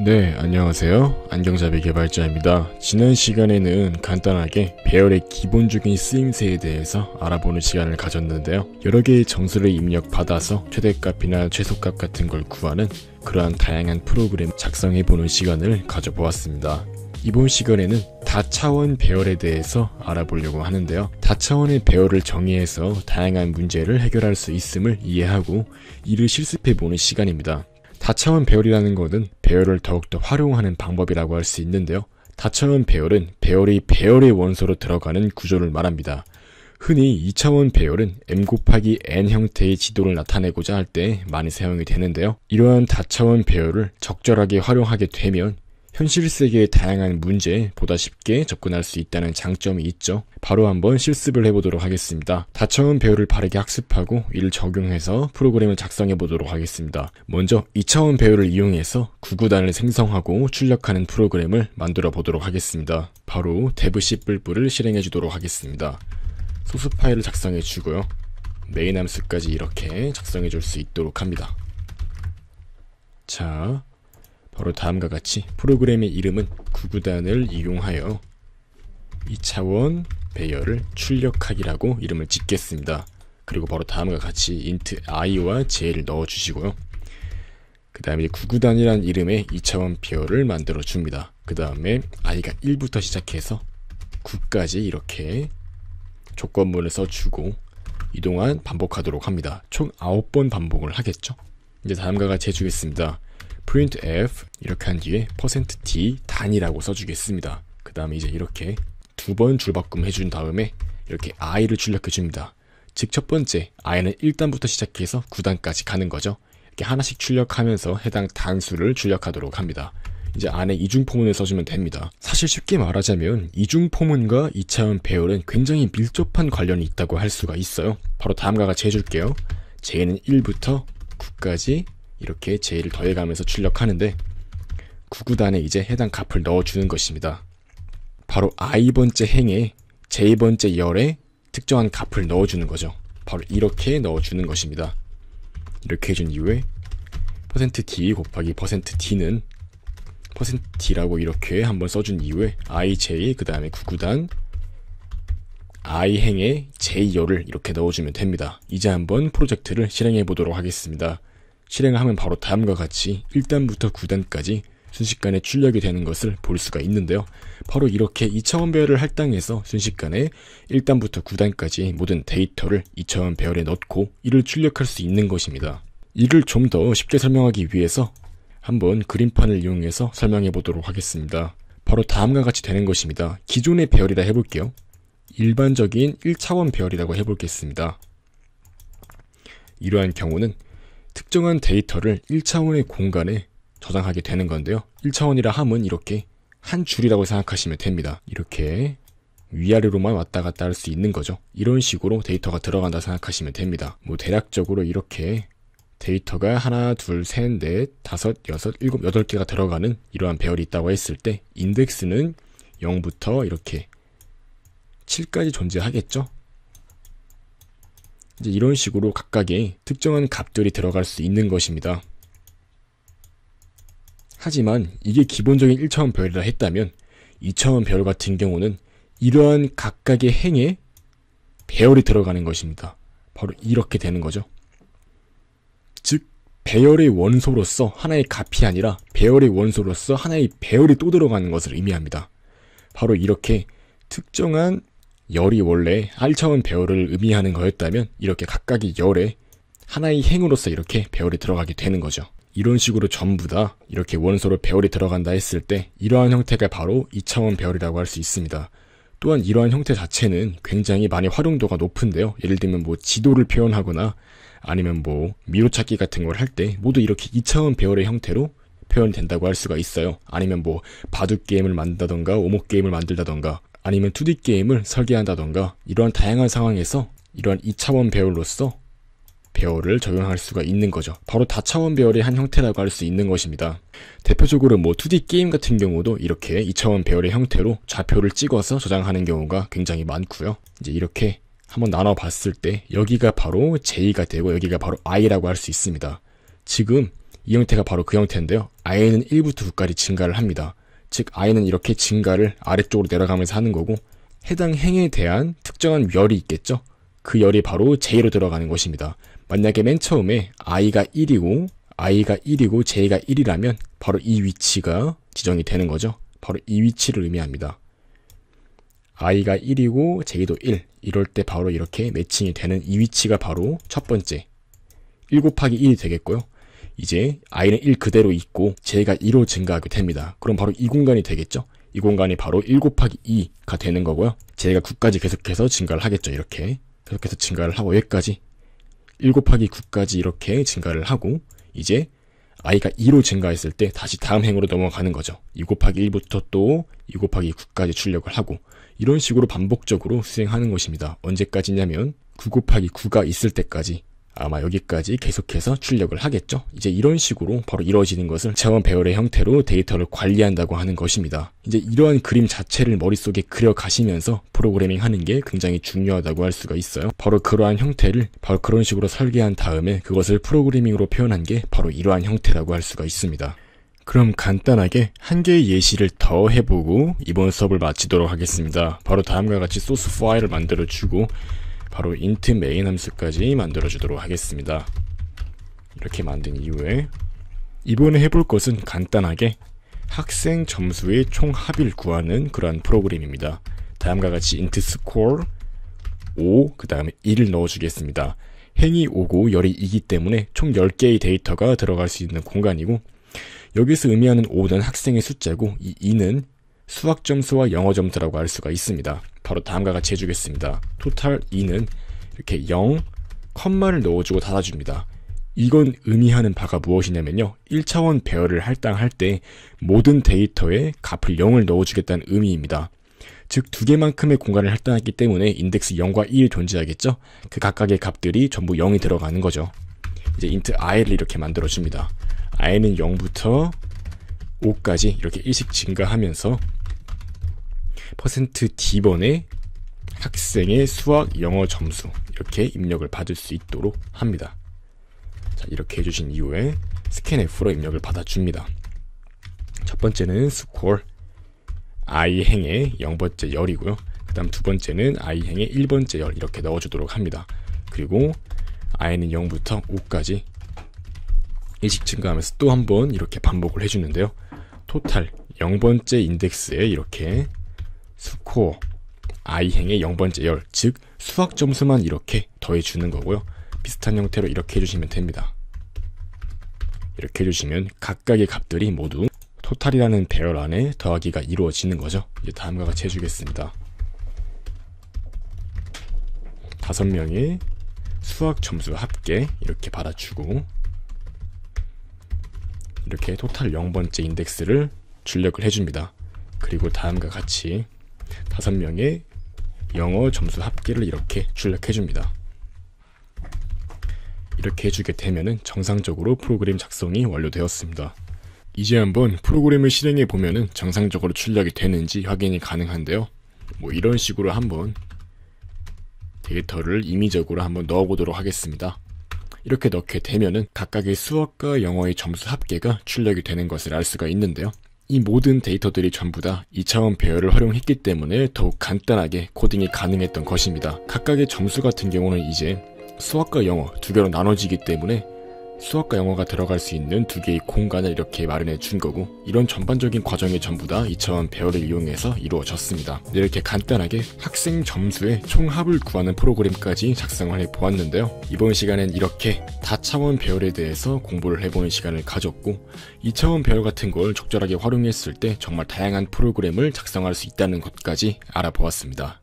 네, 안녕하세요. 안경잡이 개발자입니다. 지난 시간에는 간단하게 배열의 기본적인 쓰임새에 대해서 알아보는 시간을 가졌는데요. 여러 개의 정수를 입력받아서 최대값이나 최소값 같은 걸 구하는 그러한 다양한 프로그램 작성해보는 시간을 가져보았습니다. 이번 시간에는 다차원 배열에 대해서 알아보려고 하는데요. 다차원의 배열을 정의해서 다양한 문제를 해결할 수 있음을 이해하고 이를 실습해보는 시간입니다. 다차원 배열이라는 것은 배열을 더욱더 활용하는 방법이라고 할 수 있는데요. 다차원 배열은 배열이 배열의 원소로 들어가는 구조를 말합니다. 흔히 2차원 배열은 m 곱하기 n 형태의 지도를 나타내고자 할 때 많이 사용이 되는데요. 이러한 다차원 배열을 적절하게 활용하게 되면 현실 세계의 다양한 문제에 보다 쉽게 접근할 수 있다는 장점이 있죠. 바로 한번 실습을 해보도록 하겠습니다. 다처음 배우을 바르게 학습하고 이를 적용해서 프로그램을 작성해 보도록 하겠습니다. 먼저 이차원 배우을 이용해서 구구단을 생성하고 출력하는 프로그램을 만들어 보도록 하겠습니다. 바로 dev c 뿔뿔을 실행해 주도록 하겠습니다. 소스 파일을 작성해 주고요. 메인 함수까지 이렇게 작성해 줄 수 있도록 합니다. 자, 바로 다음과 같이 프로그램의 이름은 구구단을 이용하여 2차원 배열을 출력하기라고 이름을 짓겠습니다. 그리고 바로 다음과 같이 int i와 j를 넣어주시고요. 그 다음에 구구단이란 이름의 2차원 배열을 만들어 줍니다. 그 다음에 i가 1부터 시작해서 9까지 이렇게 조건문을 써주고 이동안 반복하도록 합니다. 총 9번 반복을 하겠죠. 이제 다음과 같이 해주겠습니다. printf 이렇게 한 뒤에 %t 단이라고 써주겠습니다. 그 다음에 이제 이렇게 두 번 줄바꿈 해준 다음에 이렇게 i를 출력해줍니다. 즉 첫 번째 i는 1단부터 시작해서 9단까지 가는 거죠. 이렇게 하나씩 출력하면서 해당 단수를 출력하도록 합니다. 이제 안에 이중포문을 써주면 됩니다. 사실 쉽게 말하자면 이중포문과 이차원 배열은 굉장히 밀접한 관련이 있다고 할 수가 있어요. 바로 다음과 같이 해줄게요. j는 1부터 9까지 이렇게 제를 더해가면서 출력하는데 구구단에 이제 해당 값을 넣어주는 것입니다. 바로 i번째 아 행에 j번째 열에 특정한 값을 넣어주는 거죠. 바로 이렇게 넣어주는 것입니다. 이렇게 해준 이후에 %d 곱하기 %d는 %d라고 이렇게 한번 써준 이후에 ij 그 다음에 구구단 i 행에 j열을 이렇게 넣어주면 됩니다. 이제 한번 프로젝트를 실행해 보도록 하겠습니다. 실행하면 바로 다음과 같이 1단부터 9단까지 순식간에 출력이 되는 것을 볼 수가 있는데요. 바로 이렇게 2차원 배열을 할당해서 순식간에 1단부터 9단까지 모든 데이터를 2차원 배열에 넣고 이를 출력할 수 있는 것입니다. 이를 좀 더 쉽게 설명하기 위해서 한번 그림판을 이용해서 설명해 보도록 하겠습니다. 바로 다음과 같이 되는 것입니다. 기존의 배열이라 해볼게요. 일반적인 1차원 배열이라고 해보겠습니다. 이러한 경우는 특정한 데이터를 1차원의 공간에 저장하게 되는 건데요. 1차원이라 함은 이렇게 한 줄이라고 생각하시면 됩니다. 이렇게 위아래로만 왔다 갔다 할 수 있는 거죠. 이런 식으로 데이터가 들어간다 생각하시면 됩니다. 뭐 대략적으로 이렇게 데이터가 하나, 둘, 셋, 넷, 다섯, 여섯, 일곱, 여덟 개가 들어가는 이러한 배열이 있다고 했을 때 인덱스는 0부터 이렇게 7까지 존재하겠죠. 이제 이런 식으로 각각의 특정한 값들이 들어갈 수 있는 것입니다. 하지만 이게 기본적인 1차원 별이라 했다면 2차원 별 같은 경우는 이러한 각각의 행에 배열이 들어가는 것입니다. 바로 이렇게 되는 거죠. 즉 배열의 원소로서 하나의 값이 아니라 배열의 원소로서 하나의 배열이 또 들어가는 것을 의미합니다. 바로 이렇게 특정한 열이 원래 알차운 배열을 의미하는 거였다면 이렇게 각각의 열에 하나의 행으로서 이렇게 배열이 들어가게 되는 거죠. 이런 식으로 전부 다 이렇게 원소로 배열이 들어간다 했을 때 이러한 형태가 바로 2차원 배열이라고 할 수 있습니다. 또한 이러한 형태 자체는 굉장히 많이 활용도가 높은데요. 예를 들면 뭐 지도를 표현하거나 아니면 뭐 미로찾기 같은 걸 할 때 모두 이렇게 2차원 배열의 형태로 표현된다고 할 수가 있어요. 아니면 뭐 바둑 게임을 만든다던가 오목 게임을 만들다던가 아니면 2D 게임을 설계한다던가 이러한 다양한 상황에서 이러한 2차원 배열로서 배열을 적용할 수가 있는 거죠. 바로 다차원 배열의 한 형태라고 할 수 있는 것입니다. 대표적으로 뭐 2D 게임 같은 경우도 이렇게 2차원 배열의 형태로 좌표를 찍어서 저장하는 경우가 굉장히 많고요. 이제 이렇게 한번 나눠봤을 때 여기가 바로 J가 되고 여기가 바로 I라고 할 수 있습니다. 지금 이 형태가 바로 그 형태인데요. I는 1부터 9까지 증가를 합니다. 즉아이는 이렇게 증가를 아래쪽으로 내려가면서 하는 거고 해당 행에 대한 특정한 열이 있겠죠. 그 열이 바로 j로 들어가는 것입니다. 만약에 맨 처음에 i가 1이고 i가 1이고 j가 1이라면 바로 이 위치가 지정이 되는 거죠. 바로 이 위치를 의미합니다. i가 1이고 j도 1 이럴 때 바로 이렇게 매칭이 되는 이 위치가 바로 첫 번째 1 곱하기 1이 되겠고요. 이제 i는 1 그대로 있고 j가 2로 증가하게 됩니다. 그럼 바로 이 공간이 되겠죠? 이 공간이 바로 1 곱하기 2가 되는 거고요. j가 9까지 계속해서 증가를 하겠죠. 이렇게 계속해서 증가를 하고 여기까지 1 곱하기 9까지 이렇게 증가를 하고 이제 i가 2로 증가했을 때 다시 다음 행으로 넘어가는 거죠. 2 곱하기 1부터 또2 곱하기 9까지 출력을 하고 이런 식으로 반복적으로 수행하는 것입니다. 언제까지냐면 9 곱하기 9가 있을 때까지 아마 여기까지 계속해서 출력을 하겠죠. 이제 이런 식으로 바로 이루어지는 것을 자원 배열의 형태로 데이터를 관리한다고 하는 것입니다. 이제 이러한 그림 자체를 머릿속에 그려가시면서 프로그래밍 하는 게 굉장히 중요하다고 할 수가 있어요. 바로 그러한 형태를 바로 그런 식으로 설계한 다음에 그것을 프로그래밍으로 표현한 게 바로 이러한 형태라고 할 수가 있습니다. 그럼 간단하게 한 개의 예시를 더 해보고 이번 수업을 마치도록 하겠습니다. 바로 다음과 같이 소스 파일을 만들어주고 바로 int m a 함수까지 만들어주도록 하겠습니다. 이렇게 만든 이후에 이번에 해볼 것은 간단하게 학생 점수의 총 합을 구하는 그러한 프로그램입니다. 다음과 같이 int score 5, 그 다음에 1을 넣어주겠습니다. 행이 5고 열이 2기 때문에 총 10개의 데이터가 들어갈 수 있는 공간이고 여기서 의미하는 5는 학생의 숫자고 이 2는 수학 점수와 영어 점수라고 할 수가 있습니다. 바로 다음과 같이 해주겠습니다. 토탈 2는 이렇게 0, 컴마를 넣어주고 닫아줍니다. 이건 의미하는 바가 무엇이냐면요. 1차원 배열을 할당할 때 모든 데이터에 값을 0을 넣어주겠다는 의미입니다. 즉, 두 개만큼의 공간을 할당했기 때문에 인덱스 0과 1이 존재하겠죠? 그 각각의 값들이 전부 0이 들어가는 거죠. 이제 int i를 이렇게 만들어줍니다. i는 0부터 5까지 이렇게 일씩 증가하면서 퍼센트 D번에 학생의 수학 영어 점수 이렇게 입력을 받을 수 있도록 합니다. 자, 이렇게 해주신 이후에 스캔 F로 입력을 받아줍니다. 첫 번째는 스콜 i 행의 0번째 열이고요. 그 다음 두 번째는 i 행의 1번째 열 이렇게 넣어주도록 합니다. 그리고 i는 0부터 5까지 일식 증가하면서 또 한 번 이렇게 반복을 해주는데요. 토탈 0번째 인덱스에 이렇게 스코어 이행의 0번째 열, 즉 수학 점수만 이렇게 더해주는 거고요. 비슷한 형태로 이렇게 해주시면 됩니다. 이렇게 해주시면 각각의 값들이 모두 토탈이라는 배열 안에 더하기가 이루어지는 거죠. 이제 다음과 같이 해주겠습니다. 다섯 명의 수학 점수 합계 이렇게 받아주고 이렇게 토탈 0번째 인덱스를 출력을 해줍니다. 그리고 다음과 같이 다섯 명의 영어 점수 합계를 이렇게 출력해 줍니다. 이렇게 해주게 되면 정상적으로 프로그램 작성이 완료되었습니다. 이제 한번 프로그램을 실행해 보면 정상적으로 출력이 되는지 확인이 가능한데요. 뭐 이런 식으로 한번 데이터를 임의적으로 한번 넣어보도록 하겠습니다. 이렇게 넣게 되면 각각의 수학과 영어의 점수 합계가 출력이 되는 것을 알 수가 있는데요. 이 모든 데이터들이 전부 다 2차원 배열을 활용했기 때문에 더욱 간단하게 코딩이 가능했던 것입니다. 각각의 점수 같은 경우는 이제 수학과 영어 두 개로 나눠지기 때문에 수학과 영어가 들어갈 수 있는 두 개의 공간을 이렇게 마련해 준 거고 이런 전반적인 과정이 전부 다 2차원 배열을 이용해서 이루어졌습니다. 네, 이렇게 간단하게 학생 점수의 총합을 구하는 프로그램까지 작성을 해보았는데요. 이번 시간엔 이렇게 다차원 배열에 대해서 공부를 해보는 시간을 가졌고 2차원 배열 같은 걸 적절하게 활용했을 때 정말 다양한 프로그램을 작성할 수 있다는 것까지 알아보았습니다.